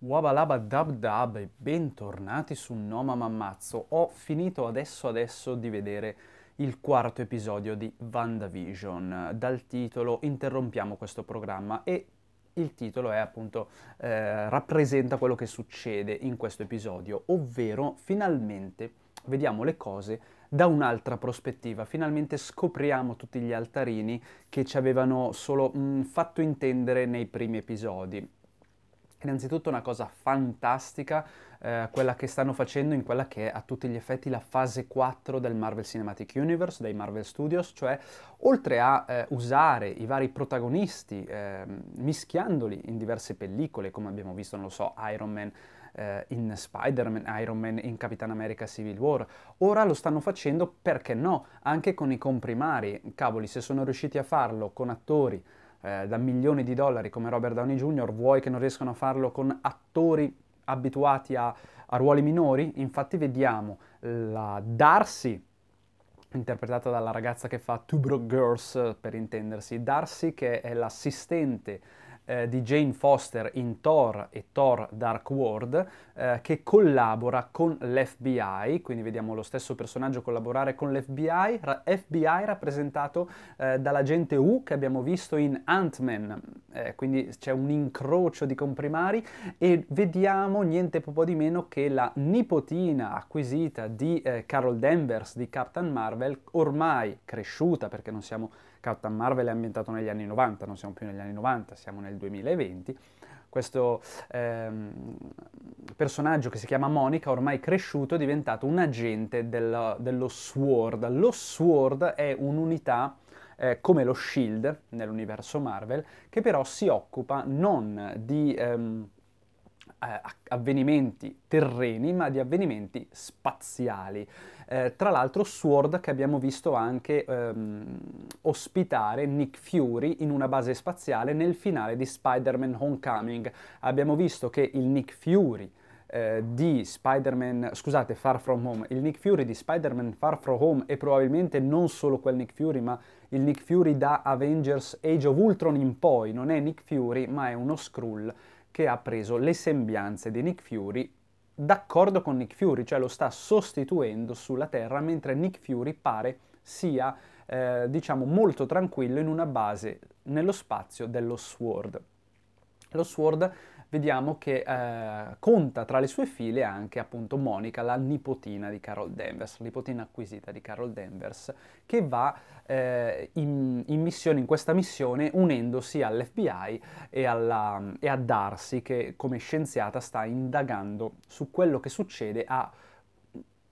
Wabalaba Dab Dab e bentornati su Noma Mammazzo. Ho finito adesso adesso di vedere il quarto episodio di VandaVision. Dal titolo interrompiamo questo programma e il titolo è appunto eh, rappresenta quello che succede in questo episodio, ovvero finalmente vediamo le cose da un'altra prospettiva. Finalmente scopriamo tutti gli altarini che ci avevano solo mh, mm, fatto intendere nei primi episodi Innanzitutto una cosa fantastica, eh, quella che stanno facendo in quella che è a tutti gli effetti la fase 4 del Marvel Cinematic Universe, dei Marvel Studios, cioè oltre a eh, usare i vari protagonisti, eh, mischiandoli in diverse pellicole, come abbiamo visto, non lo so, Iron Man, eh, in Spider-Man, Iron Man, in Capitan America Civil War. Ora lo stanno facendo, perché no, anche con i comprimari. Cavoli, se sono riusciti a farlo con attori eh, da milioni di dollari come Robert Downey Jr., vuoi che non riescano a farlo con attori abituati a, a ruoli minori? Infatti vediamo la Darcy interpretata dalla ragazza che fa Two Broke Girls per intendersi, Darcy che è l'assistente eh, di Jane Foster in Thor e Thor Dark World eh, che collabora con l'FBI, quindi vediamo lo stesso personaggio collaborare con l'FBI, ra- FBI rappresentato eh, dall'agente U che abbiamo visto in Ant-Man, eh, quindi c'è un incrocio di comprimari e vediamo niente po' di meno che la nipotina acquisita di eh, Carol Danvers di Captain Marvel, ormai cresciuta perché non siamo Captain Marvel è ambientato negli anni 90, non siamo più negli anni 90, siamo nel 2020. Questo ehm, personaggio che si chiama Monica, ormai cresciuto, è diventato un agente del, dello SWORD. Lo SWORD è un'unità eh, come lo SHIELD nell'universo Marvel, che però si occupa non di... Ehm, eh, avvenimenti terreni, ma di avvenimenti spaziali. Eh, tra l'altro Sword che abbiamo visto anche ehm, ospitare Nick Fury in una base spaziale nel finale di Spider-Man Homecoming. Abbiamo visto che il Nick Fury eh, di Spider-Man, scusate, Far From Home, il Nick Fury di Spider-Man Far From Home e probabilmente non solo quel Nick Fury, ma il Nick Fury da Avengers Age of Ultron in poi, non è Nick Fury, ma è uno Skrull che ha preso le sembianze di Nick Fury d'accordo con Nick Fury, cioè lo sta sostituendo sulla Terra, mentre Nick Fury pare sia, eh, diciamo, molto tranquillo in una base nello spazio dello Sword. Lo Sword vediamo che eh, conta tra le sue file anche appunto Monica, la nipotina di Carol Danvers, nipotina acquisita di Carol Danvers, che va eh, in, in, missione, in questa missione unendosi all'FBI e, alla, e a Darcy che come scienziata sta indagando su quello che succede a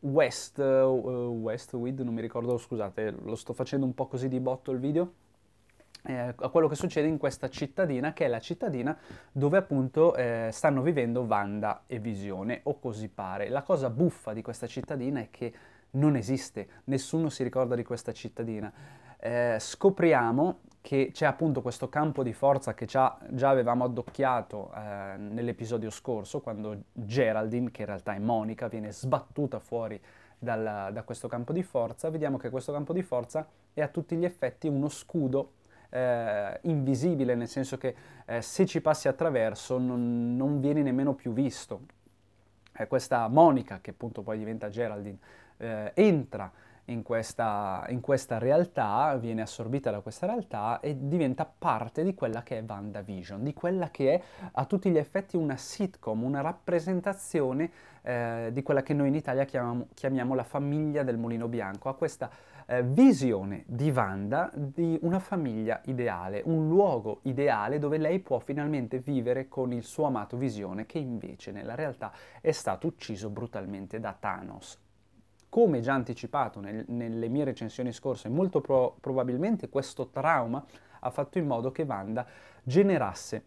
West, uh, Westwood, non mi ricordo, scusate, lo sto facendo un po' così di botto il video eh, a quello che succede in questa cittadina, che è la cittadina dove appunto eh, stanno vivendo Wanda e Visione, o così pare. La cosa buffa di questa cittadina è che non esiste, nessuno si ricorda di questa cittadina. Eh, scopriamo che c'è appunto questo campo di forza che già, già avevamo addocchiato eh, nell'episodio scorso, quando Geraldine, che in realtà è Monica, viene sbattuta fuori dal, da questo campo di forza. Vediamo che questo campo di forza è a tutti gli effetti uno scudo eh, invisibile, nel senso che eh, se ci passi attraverso non, non vieni nemmeno più visto. Eh, questa Monica, che appunto poi diventa Geraldine, eh, entra in questa, in questa, realtà, viene assorbita da questa realtà e diventa parte di quella che è WandaVision, di quella che è a tutti gli effetti una sitcom, una rappresentazione eh, di quella che noi in Italia chiamiamo, chiamiamo la famiglia del mulino bianco. A questa eh, visione di Wanda di una famiglia ideale, un luogo ideale dove lei può finalmente vivere con il suo amato Visione che invece nella realtà è stato ucciso brutalmente da Thanos come già anticipato nel, nelle mie recensioni scorse, molto pro- probabilmente questo trauma ha fatto in modo che Wanda generasse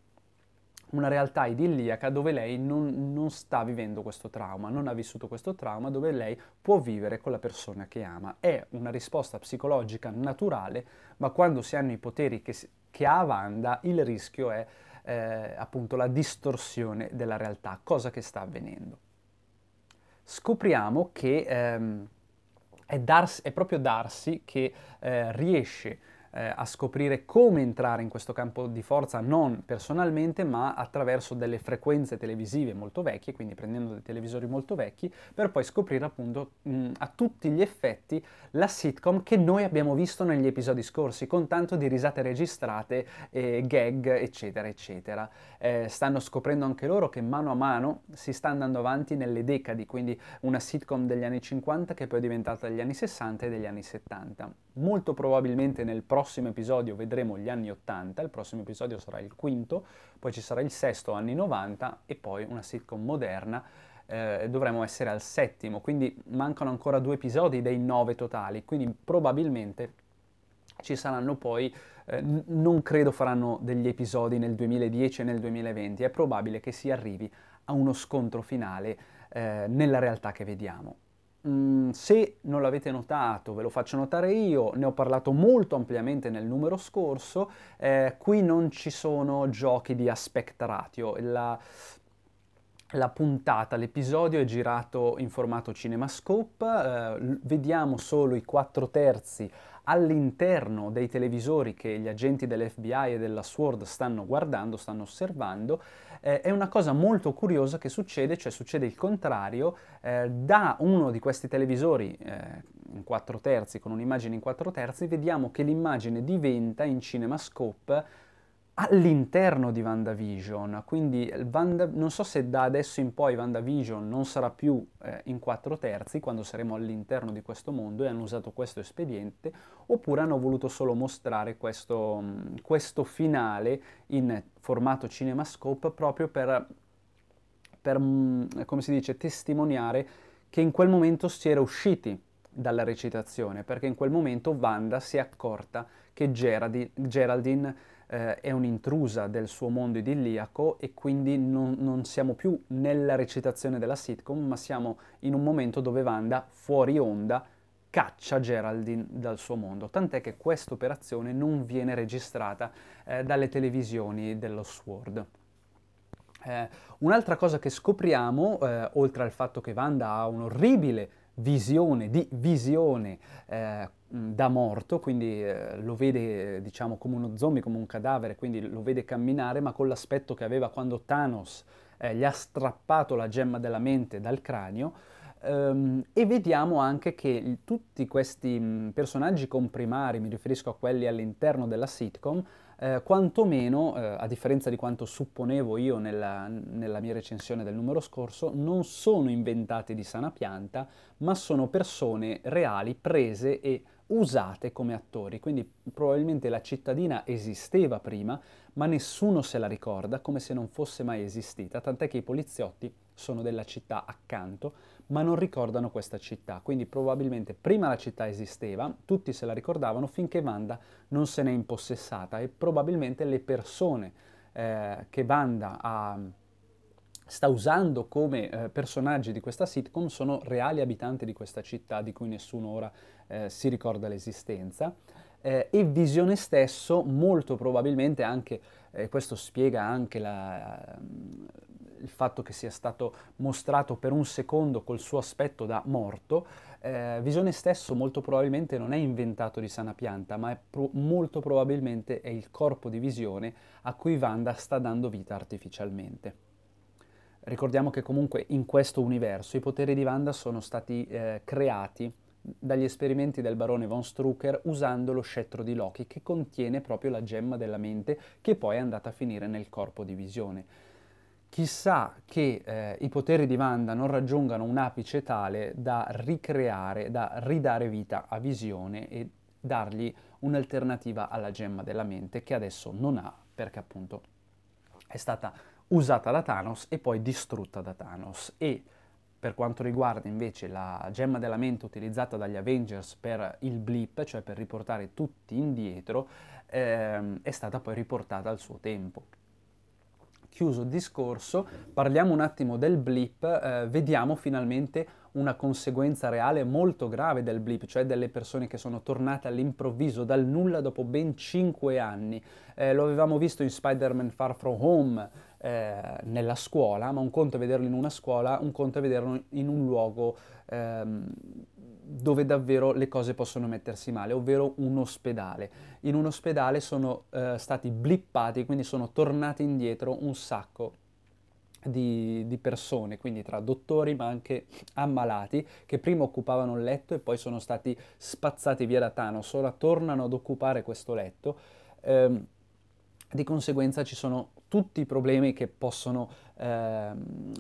una realtà idilliaca dove lei non, non, sta vivendo questo trauma, non ha vissuto questo trauma, dove lei può vivere con la persona che ama. È una risposta psicologica naturale, ma quando si hanno i poteri che, che ha Wanda, il rischio è eh, appunto la distorsione della realtà, cosa che sta avvenendo. Scopriamo che ehm, è, darsi, è, proprio Darcy che eh, riesce a eh, a scoprire come entrare in questo campo di forza non personalmente ma attraverso delle frequenze televisive molto vecchie, quindi prendendo dei televisori molto vecchi, per poi scoprire appunto mh, a tutti gli effetti la sitcom che noi abbiamo visto negli episodi scorsi, con tanto di risate registrate, eh, gag, eccetera, eccetera. Eh, stanno scoprendo anche loro che mano a mano si sta andando avanti nelle decadi, quindi una sitcom degli anni 50 che poi è diventata degli anni 60 e degli anni 70. Molto probabilmente nel prossimo prossimo episodio vedremo gli anni 80, il prossimo episodio sarà il quinto, poi ci sarà il sesto anni 90 e poi una sitcom moderna. Eh, dovremmo essere al settimo, quindi mancano ancora due episodi dei nove totali, quindi probabilmente ci saranno poi, eh, non credo faranno degli episodi nel 2010 e nel 2020, è probabile che si arrivi a uno scontro finale eh, nella realtà che vediamo. Mm, se non l'avete notato, ve lo faccio notare io, ne ho parlato molto ampiamente nel numero scorso, eh, qui non ci sono giochi di aspect ratio, la, la puntata, l'episodio è girato in formato cinemascope, eh, vediamo solo i quattro terzi all'interno dei televisori che gli agenti dell'FBI e della SWORD stanno guardando, stanno osservando, eh, è una cosa molto curiosa che succede, cioè succede il contrario, eh, da uno di questi televisori eh, in 4 terzi, con un'immagine in 4 terzi, vediamo che l'immagine diventa in cinemascope all'interno di VandaVision, quindi Vanda, non so se da adesso in poi VandaVision non sarà più eh, in 4 terzi quando saremo all'interno di questo mondo e hanno usato questo espediente, oppure hanno voluto solo mostrare questo, questo finale in formato cinemascope proprio per, per, come si dice, testimoniare che in quel momento si era usciti dalla recitazione, perché in quel momento Vanda si è accorta che Geraldine eh, è un'intrusa del suo mondo idilliaco e quindi non, non siamo più nella recitazione della sitcom, ma siamo in un momento dove Wanda, fuori onda, caccia Geraldine dal suo mondo, tant'è che questa operazione non viene registrata eh, dalle televisioni dello Sword. Eh, un'altra cosa che scopriamo, eh, oltre al fatto che Wanda ha un'orribile visione di visione eh, da morto, quindi eh, lo vede diciamo come uno zombie, come un cadavere, quindi lo vede camminare, ma con l'aspetto che aveva quando Thanos eh, gli ha strappato la gemma della mente dal cranio. Ehm, e vediamo anche che tutti questi mh, personaggi comprimari, mi riferisco a quelli all'interno della sitcom, eh, quantomeno, eh, a differenza di quanto supponevo io nella, nella, mia recensione del numero scorso, non sono inventati di sana pianta, ma sono persone reali prese e usate come attori, quindi probabilmente la cittadina esisteva prima, ma nessuno se la ricorda come se non fosse mai esistita, tant'è che i poliziotti sono della città accanto, ma non ricordano questa città, quindi probabilmente prima la città esisteva, tutti se la ricordavano finché Wanda non se n'è impossessata e probabilmente le persone eh, che Wanda ha sta usando come eh, personaggi di questa sitcom sono reali abitanti di questa città di cui nessuno ora eh, si ricorda l'esistenza. Eh, e Visione stesso molto probabilmente anche, eh, questo spiega anche la, ehm, il fatto che sia stato mostrato per un secondo col suo aspetto da morto, eh, Visione stesso molto probabilmente non è inventato di sana pianta, ma pro- molto probabilmente è il corpo di Visione a cui Wanda sta dando vita artificialmente. Ricordiamo che comunque in questo universo i poteri di Wanda sono stati eh, creati dagli esperimenti del barone von Strucker usando lo scettro di Loki che contiene proprio la gemma della mente che poi è andata a finire nel corpo di visione. Chissà che eh, i poteri di Wanda non raggiungano un apice tale da ricreare, da ridare vita a visione e dargli un'alternativa alla gemma della mente che adesso non ha perché appunto è stata usata da Thanos e poi distrutta da Thanos. E per quanto riguarda invece la gemma della mente utilizzata dagli Avengers per il blip, cioè per riportare tutti indietro, ehm, è stata poi riportata al suo tempo. Chiuso il discorso, parliamo un attimo del blip, eh, vediamo finalmente una conseguenza reale molto grave del blip, cioè delle persone che sono tornate all'improvviso dal nulla dopo ben 5 anni. Eh, lo avevamo visto in Spider-Man Far From Home, eh, nella scuola, ma un conto è vederlo in una scuola, un conto è vederlo in un luogo ehm, dove davvero le cose possono mettersi male, ovvero un ospedale. In un ospedale sono eh, stati blippati, quindi sono tornati indietro un sacco di, di, persone, quindi tra dottori ma anche ammalati, che prima occupavano il letto e poi sono stati spazzati via da Thanos, ora tornano ad occupare questo letto. Ehm, di conseguenza ci sono tutti i problemi che possono eh,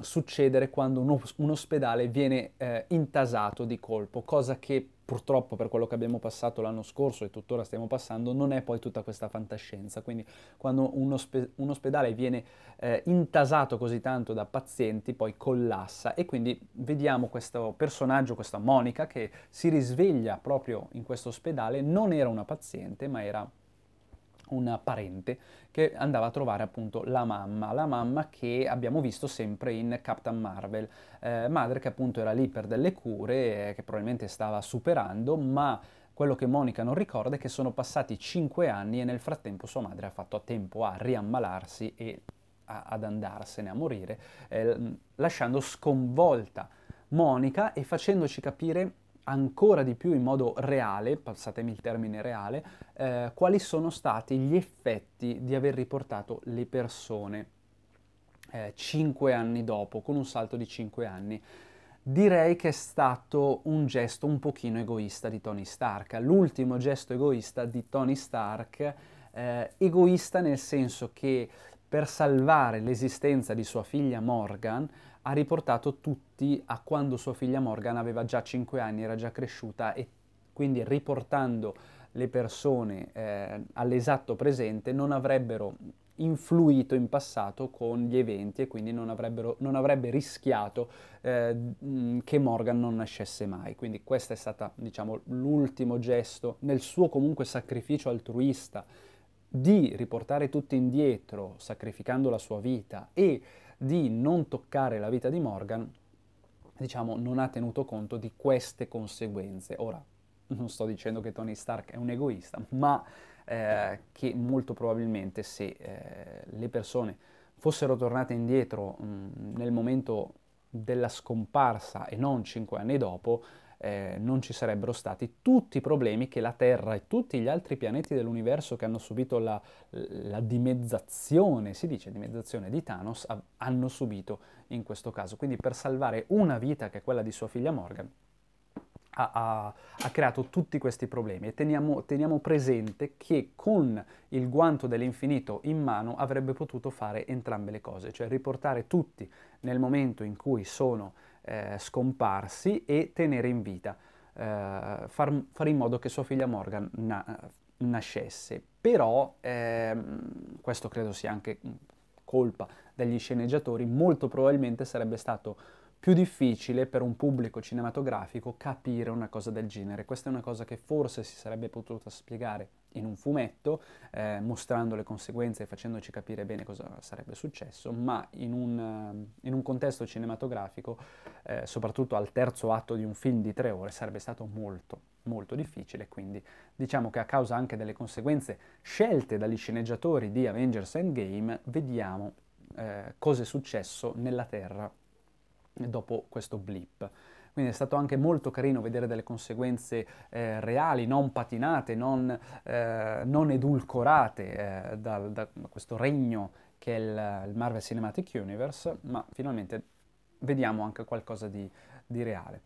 succedere quando un, un ospedale viene eh, intasato di colpo, cosa che purtroppo per quello che abbiamo passato l'anno scorso e tuttora stiamo passando non è poi tutta questa fantascienza, quindi quando un, ospe- un ospedale viene eh, intasato così tanto da pazienti poi collassa e quindi vediamo questo personaggio, questa Monica che si risveglia proprio in questo ospedale, non era una paziente ma era una parente che andava a trovare appunto la mamma, la mamma che abbiamo visto sempre in Captain Marvel, eh, madre che appunto era lì per delle cure eh, che probabilmente stava superando, ma quello che Monica non ricorda è che sono passati 5 anni e nel frattempo sua madre ha fatto a tempo a riammalarsi e a, ad andarsene a morire, eh, lasciando sconvolta Monica e facendoci capire ancora di più in modo reale, passatemi il termine reale, eh, quali sono stati gli effetti di aver riportato le persone eh, 5 anni dopo, con un salto di 5 anni. Direi che è stato un gesto un pochino egoista di Tony Stark, l'ultimo gesto egoista di Tony Stark, eh, egoista nel senso che per salvare l'esistenza di sua figlia Morgan, ha riportato tutti a quando sua figlia Morgan aveva già 5 anni, era già cresciuta e quindi riportando le persone eh, all'esatto presente non avrebbero influito in passato con gli eventi e quindi non, avrebbero, non avrebbe rischiato eh, che Morgan non nascesse mai. Quindi questo è stato diciamo, l'ultimo gesto nel suo comunque sacrificio altruista di riportare tutto indietro sacrificando la sua vita e di non toccare la vita di Morgan, diciamo, non ha tenuto conto di queste conseguenze. Ora, non sto dicendo che Tony Stark è un egoista, ma eh, che molto probabilmente se eh, le persone fossero tornate indietro mh, mm, nel momento della scomparsa e non cinque anni dopo, eh, non ci sarebbero stati tutti i problemi che la Terra e tutti gli altri pianeti dell'universo che hanno subito la, la dimezzazione, si dice dimezzazione di Thanos, hanno subito in questo caso. Quindi per salvare una vita che è quella di sua figlia Morgan, ha, ha, ha, creato tutti questi problemi e teniamo, teniamo presente che con il guanto dell'infinito in mano avrebbe potuto fare entrambe le cose, cioè riportare tutti nel momento in cui sono eh, scomparsi e tenere in vita, eh, far, fare in modo che sua figlia Morgan na- nascesse. Però ehm, questo credo sia anche colpa degli sceneggiatori, molto probabilmente sarebbe stato più difficile per un pubblico cinematografico capire una cosa del genere. Questa è una cosa che forse si sarebbe potuta spiegare in un fumetto, eh, mostrando le conseguenze e facendoci capire bene cosa sarebbe successo, ma in un, eh, in un contesto cinematografico, eh, soprattutto al terzo atto di un film di tre ore, sarebbe stato molto, molto difficile. Quindi diciamo che a causa anche delle conseguenze scelte dagli sceneggiatori di Avengers Endgame, vediamo eh, cosa è successo nella Terra dopo questo blip. Quindi è stato anche molto carino vedere delle conseguenze eh, reali, non patinate, non, eh, non edulcorate eh, da, da, questo regno che è il, il, Marvel Cinematic Universe, ma finalmente vediamo anche qualcosa di, di reale.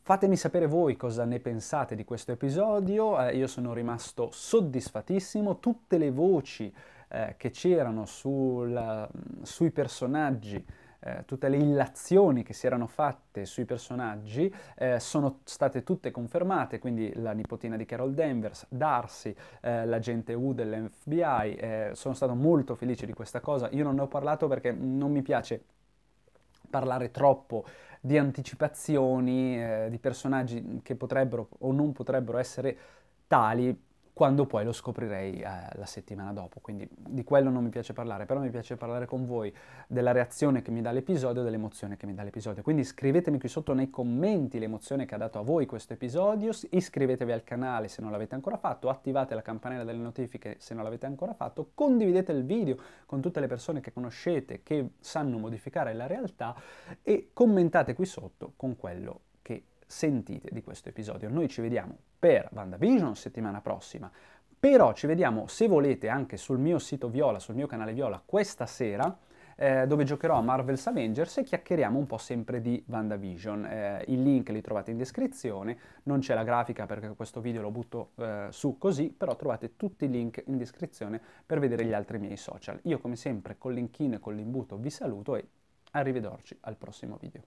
Fatemi sapere voi cosa ne pensate di questo episodio, eh, io sono rimasto soddisfatissimo, tutte le voci eh, che c'erano mm, sui personaggi eh, tutte le illazioni che si erano fatte sui personaggi eh, sono state tutte confermate, quindi la nipotina di Carol Danvers, Darcy, eh, l'agente U dell'FBI, eh, sono stato molto felice di questa cosa, io non ne ho parlato perché non mi piace parlare troppo di anticipazioni, eh, di personaggi che potrebbero o non potrebbero essere tali quando poi lo scoprirei eh, la settimana dopo. Quindi di quello non mi piace parlare, però mi piace parlare con voi della reazione che mi dà l'episodio, dell'emozione che mi dà l'episodio. Quindi scrivetemi qui sotto nei commenti l'emozione che ha dato a voi questo episodio, iscrivetevi al canale se non l'avete ancora fatto, attivate la campanella delle notifiche se non l'avete ancora fatto, condividete il video con tutte le persone che conoscete che sanno modificare la realtà e commentate qui sotto con quello che sentite di questo episodio. Noi ci vediamo per VandaVision settimana prossima. Però ci vediamo, se volete, anche sul mio sito Viola, sul mio canale Viola, questa sera, eh, dove giocherò a Marvel's Avengers e chiacchieriamo un po' sempre di VandaVision. Eh, I link li trovate in descrizione, non c'è la grafica perché questo video lo butto eh, su così, però trovate tutti i link in descrizione per vedere gli altri miei social. Io come sempre con l'inchino e con l'imbuto vi saluto e arrivederci al prossimo video.